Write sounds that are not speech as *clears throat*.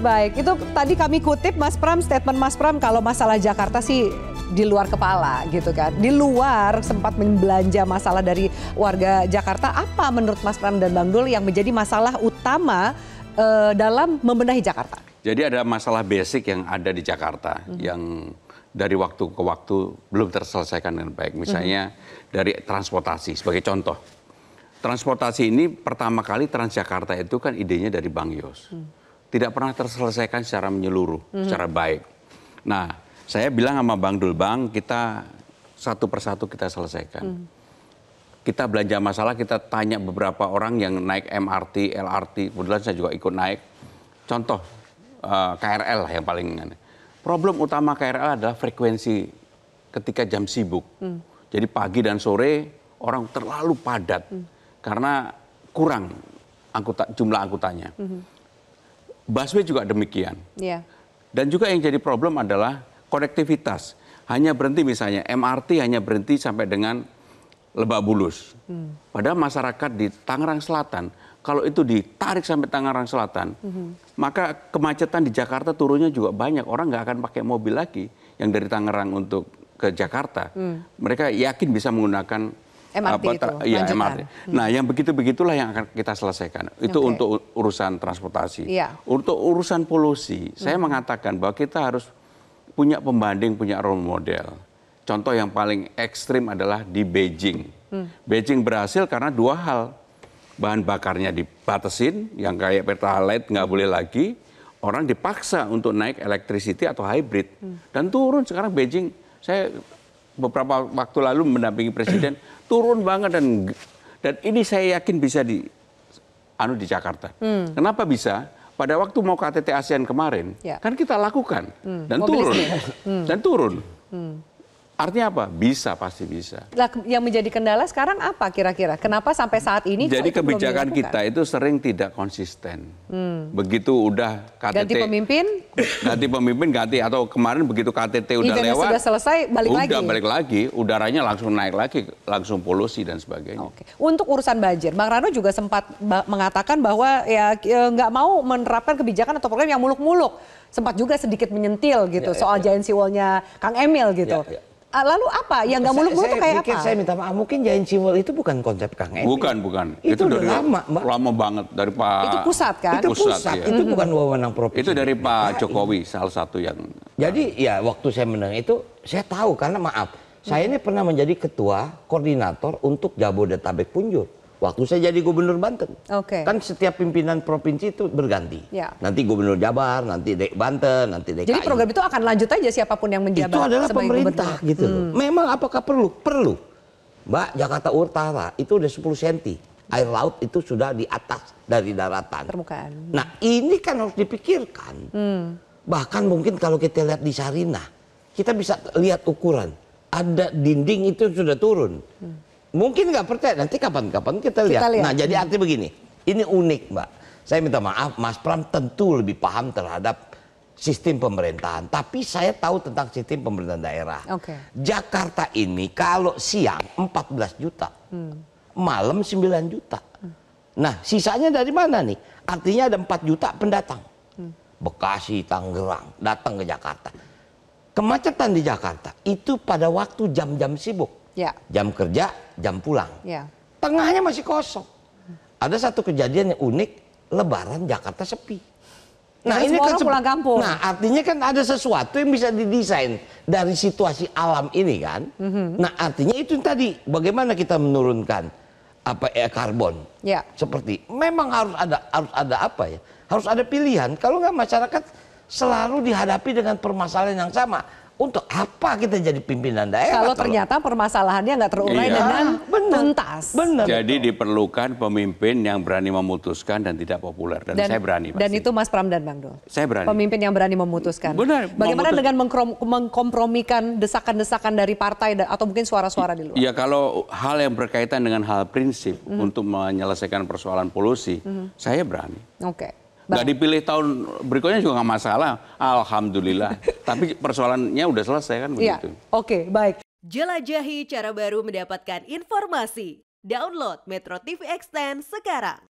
Baik, itu tadi kami kutip Mas Pram, statement Mas Pram kalau masalah Jakarta sih di luar kepala gitu kan. Di luar sempat membelanja masalah dari warga Jakarta. Apa menurut Mas Pram dan Bang Dul yang menjadi masalah utama uh, dalam membenahi Jakarta? Jadi ada masalah basic yang ada di Jakarta hmm. yang dari waktu ke waktu belum terselesaikan dengan baik. Misalnya hmm. dari transportasi sebagai contoh. Transportasi ini pertama kali Transjakarta itu kan idenya dari Bang Yos. Hmm tidak pernah terselesaikan secara menyeluruh, mm -hmm. secara baik. Nah, saya bilang sama Bang Dulbang, kita satu persatu kita selesaikan. Mm. Kita belanja masalah, kita tanya beberapa orang yang naik MRT, LRT, kebetulan saya juga ikut naik. Contoh, uh, eh, KRL yang paling aneh. Problem utama KRL adalah frekuensi ketika jam sibuk. Mm. Jadi pagi dan sore orang terlalu padat mm. karena kurang angkuta, jumlah angkutannya. Mm -hmm busway juga demikian. Yeah. Dan juga yang jadi problem adalah konektivitas. Hanya berhenti misalnya MRT hanya berhenti sampai dengan Lebak Bulus. Hmm. Padahal masyarakat di Tangerang Selatan kalau itu ditarik sampai Tangerang Selatan, hmm. maka kemacetan di Jakarta turunnya juga banyak. Orang nggak akan pakai mobil lagi yang dari Tangerang untuk ke Jakarta. Hmm. Mereka yakin bisa menggunakan MRT apa, itu, ya, MRT. Hmm. Nah, yang begitu begitulah yang akan kita selesaikan. Itu okay. untuk urusan transportasi. Ya. Untuk urusan polusi, hmm. saya mengatakan bahwa kita harus punya pembanding, punya role model. Contoh yang paling ekstrim adalah di Beijing. Hmm. Beijing berhasil karena dua hal: bahan bakarnya dibatasin, yang kayak pertalite nggak boleh lagi. Orang dipaksa untuk naik electricity atau hybrid hmm. dan turun. Sekarang Beijing, saya beberapa waktu lalu mendampingi presiden *clears throat* turun banget dan dan ini saya yakin bisa di anu di Jakarta. Hmm. Kenapa bisa? Pada waktu mau KTT ASEAN kemarin ya. kan kita lakukan hmm. dan, turun. Hmm. dan turun dan hmm. turun. Artinya apa? Bisa, pasti bisa. Nah, yang menjadi kendala sekarang apa kira-kira? Kenapa sampai saat ini? Jadi kebijakan kita itu sering tidak konsisten. Hmm. Begitu udah KTT. Ganti pemimpin? Ganti pemimpin, ganti. Atau kemarin begitu KTT udah Izinnya lewat. sudah selesai, balik udah lagi? Udah balik lagi, udaranya langsung naik lagi, langsung polusi dan sebagainya. Oke. Untuk urusan banjir, Bang Rano juga sempat mengatakan bahwa ya e, nggak mau menerapkan kebijakan atau program yang muluk-muluk. Sempat juga sedikit menyentil gitu ya, ya, soal ya. giant seawall Kang Emil gitu. Ya, ya. Ah, lalu apa? Yang nggak muluk-muluk itu kayak pikir, apa? Saya minta maaf, mungkin Giant cimol itu bukan konsep Kang Emil. Bukan, bukan. Itu, itu dari lama, Mbak. Lama banget dari Pak. Itu pusat kan? Itu pusat, pusat iya. itu bukan wewenang provinsi. Itu dari Pak nah, iya. Jokowi salah satu yang. Jadi ya waktu saya menang itu, saya tahu karena maaf, saya ini pernah menjadi ketua koordinator untuk Jabodetabek Punjur waktu saya jadi gubernur Banten. Okay. Kan setiap pimpinan provinsi itu berganti. Ya. Nanti gubernur Jabar, nanti Dek Banten, nanti DKI. Jadi program itu akan lanjut aja siapapun yang menjabat. Itu adalah pemerintah gubernur. gitu. Hmm. Memang apakah perlu? Perlu. Mbak Jakarta Utara itu udah 10 cm. Air laut itu sudah di atas dari daratan. Permukaan. Nah ini kan harus dipikirkan. Hmm. Bahkan mungkin kalau kita lihat di Sarinah, kita bisa lihat ukuran. Ada dinding itu sudah turun. Hmm mungkin nggak percaya nanti kapan-kapan kita lihat. kita lihat. Nah jadi arti begini, ini unik mbak. Saya minta maaf, Mas Pram tentu lebih paham terhadap sistem pemerintahan, tapi saya tahu tentang sistem pemerintahan daerah. Okay. Jakarta ini kalau siang 14 juta, hmm. malam 9 juta. Hmm. Nah sisanya dari mana nih? Artinya ada 4 juta pendatang. Hmm. Bekasi, Tangerang datang ke Jakarta. Kemacetan di Jakarta itu pada waktu jam-jam sibuk Ya. Jam kerja, jam pulang. Ya. Tengahnya masih kosong. Ada satu kejadian yang unik, Lebaran Jakarta sepi. Nah, ini kan pulang kampung. Nah, artinya kan ada sesuatu yang bisa didesain dari situasi alam ini kan. Mm -hmm. Nah, artinya itu tadi bagaimana kita menurunkan apa ya karbon. Ya. Seperti memang harus ada harus ada apa ya? Harus ada pilihan. Kalau nggak masyarakat selalu dihadapi dengan permasalahan yang sama untuk apa kita jadi pimpinan daerah? Kalau, kalau ternyata permasalahannya nggak terurai iya. dan ah, bener, tuntas. Bener. Jadi itu. diperlukan pemimpin yang berani memutuskan dan tidak populer. Dan, dan saya berani. Pasti. Dan itu Mas Pram dan Bang Dul. Saya berani. Pemimpin yang berani memutuskan. Benar. Bagaimana memutus... dengan mengkompromikan desakan-desakan dari partai atau mungkin suara-suara di luar? Ya kalau hal yang berkaitan dengan hal prinsip mm -hmm. untuk menyelesaikan persoalan polusi, mm -hmm. saya berani. Oke. Okay. Gak dipilih tahun berikutnya juga nggak masalah. Alhamdulillah. *laughs* Tapi persoalannya udah selesai kan iya. begitu. Ya, Oke, okay, baik. Jelajahi cara baru mendapatkan informasi. Download Metro TV Extend sekarang.